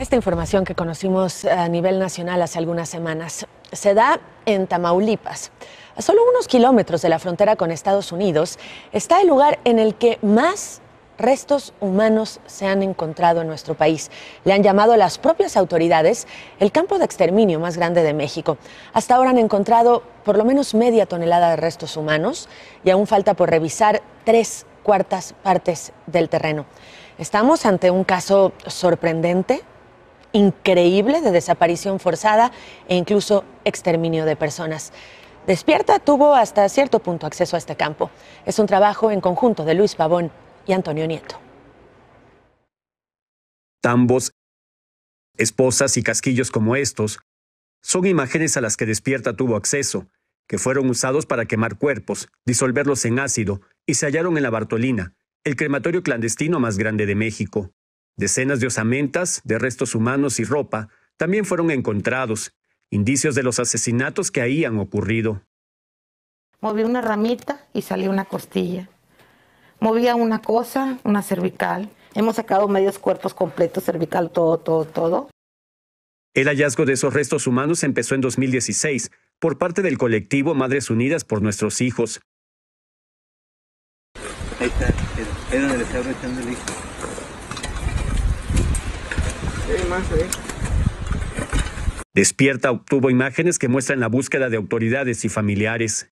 Esta información que conocimos a nivel nacional hace algunas semanas se da en Tamaulipas. A solo unos kilómetros de la frontera con Estados Unidos está el lugar en el que más restos humanos se han encontrado en nuestro país. Le han llamado a las propias autoridades el campo de exterminio más grande de México. Hasta ahora han encontrado por lo menos media tonelada de restos humanos y aún falta por revisar tres cuartas partes del terreno. Estamos ante un caso sorprendente increíble de desaparición forzada e incluso exterminio de personas. Despierta tuvo hasta cierto punto acceso a este campo. Es un trabajo en conjunto de Luis Pavón y Antonio Nieto. Tambos, esposas y casquillos como estos son imágenes a las que Despierta tuvo acceso, que fueron usados para quemar cuerpos, disolverlos en ácido y se hallaron en la Bartolina, el crematorio clandestino más grande de México. Decenas de osamentas, de restos humanos y ropa también fueron encontrados, indicios de los asesinatos que ahí han ocurrido. Moví una ramita y salió una costilla. Movía una cosa, una cervical. Hemos sacado medios cuerpos completos, cervical, todo, todo, todo. El hallazgo de esos restos humanos empezó en 2016 por parte del colectivo Madres Unidas por Nuestros Hijos. donde hijo. ¿eh? Despierta obtuvo imágenes que muestran la búsqueda de autoridades y familiares.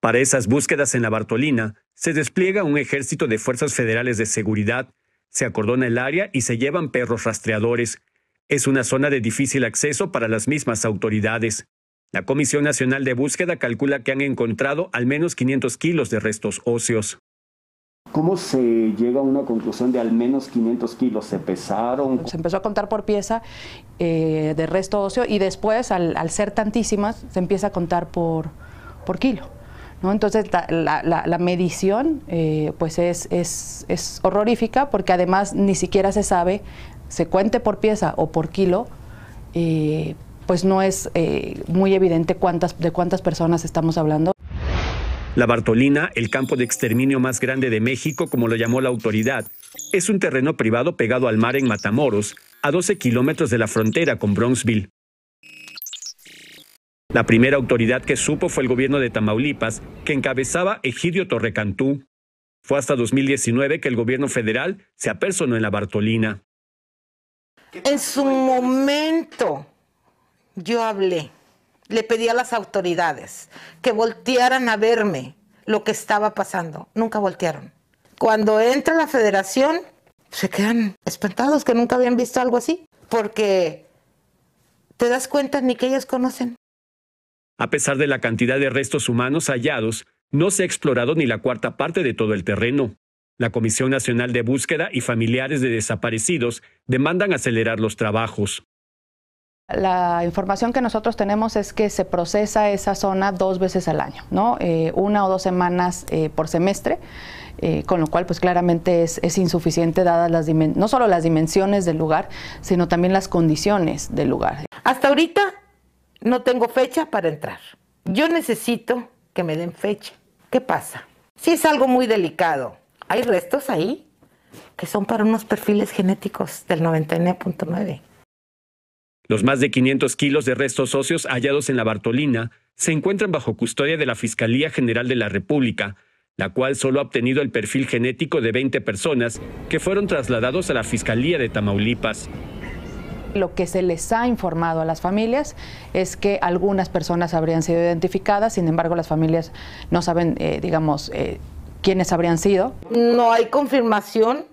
Para esas búsquedas en la Bartolina, se despliega un ejército de fuerzas federales de seguridad, se acordona el área y se llevan perros rastreadores. Es una zona de difícil acceso para las mismas autoridades. La Comisión Nacional de Búsqueda calcula que han encontrado al menos 500 kilos de restos óseos. ¿Cómo se llega a una conclusión de al menos 500 kilos? ¿Se pesaron? Se empezó a contar por pieza eh, de resto óseo y después, al, ser tantísimas, se empieza a contar por, por kilo. ¿no? Entonces, la, medición eh, pues es, es, es horrorífica porque además ni siquiera se sabe, se cuente por pieza o por kilo, eh, pues no es muy evidente cuántas, de cuántas personas estamos hablando. La Bartolina, el campo de exterminio más grande de México, como lo llamó la autoridad, es un terreno privado pegado al mar en Matamoros, a 12 kilómetros de la frontera con Bronxville. La primera autoridad que supo fue el gobierno de Tamaulipas, que encabezaba Egidio Torrecantú. Fue hasta 2019 que el gobierno federal se apersonó en la Bartolina. En su momento yo hablé le pedí a las autoridades que voltearan a verme lo que estaba pasando. Nunca voltearon. Cuando entra la federación, se quedan espantados que nunca habían visto algo así, porque te das cuenta ni que ellos conocen. A pesar de la cantidad de restos humanos hallados, no se ha explorado ni la cuarta parte de todo el terreno. La Comisión Nacional de Búsqueda y familiares de desaparecidos demandan acelerar los trabajos. La información que nosotros tenemos es que se procesa esa zona dos veces al año, ¿no? Eh, una o dos semanas eh, por semestre, eh, con lo cual pues claramente es, insuficiente dadas las no solo las dimensiones del lugar, sino también las condiciones del lugar. Hasta ahorita no tengo fecha para entrar. Yo necesito que me den fecha. ¿Qué pasa? Si es algo muy delicado, hay restos ahí que son para unos perfiles genéticos del 99.9. Los más de 500 kilos de restos óseos hallados en la Bartolina se encuentran bajo custodia de la Fiscalía General de la República, la cual solo ha obtenido el perfil genético de 20 personas que fueron trasladados a la Fiscalía de Tamaulipas. Lo que se les ha informado a las familias es que algunas personas habrían sido identificadas, sin embargo las familias no saben, eh, digamos, eh, quiénes habrían sido. No hay confirmación,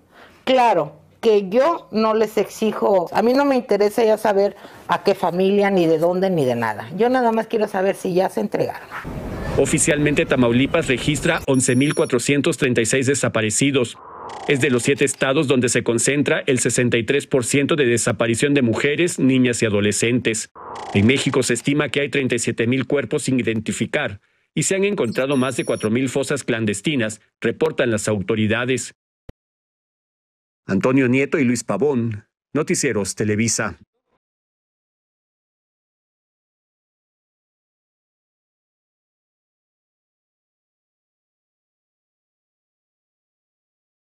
claro, que yo no les exijo, a mí no me interesa ya saber a qué familia, ni de dónde, ni de nada. Yo nada más quiero saber si ya se entregaron. Oficialmente Tamaulipas registra 11.436 desaparecidos. Es de los siete estados donde se concentra el 63% de desaparición de mujeres, niñas y adolescentes. En México se estima que hay 37.000 cuerpos sin identificar y se han encontrado más de 4.000 fosas clandestinas, reportan las autoridades. Antonio Nieto y Luis Pavón, Noticieros Televisa.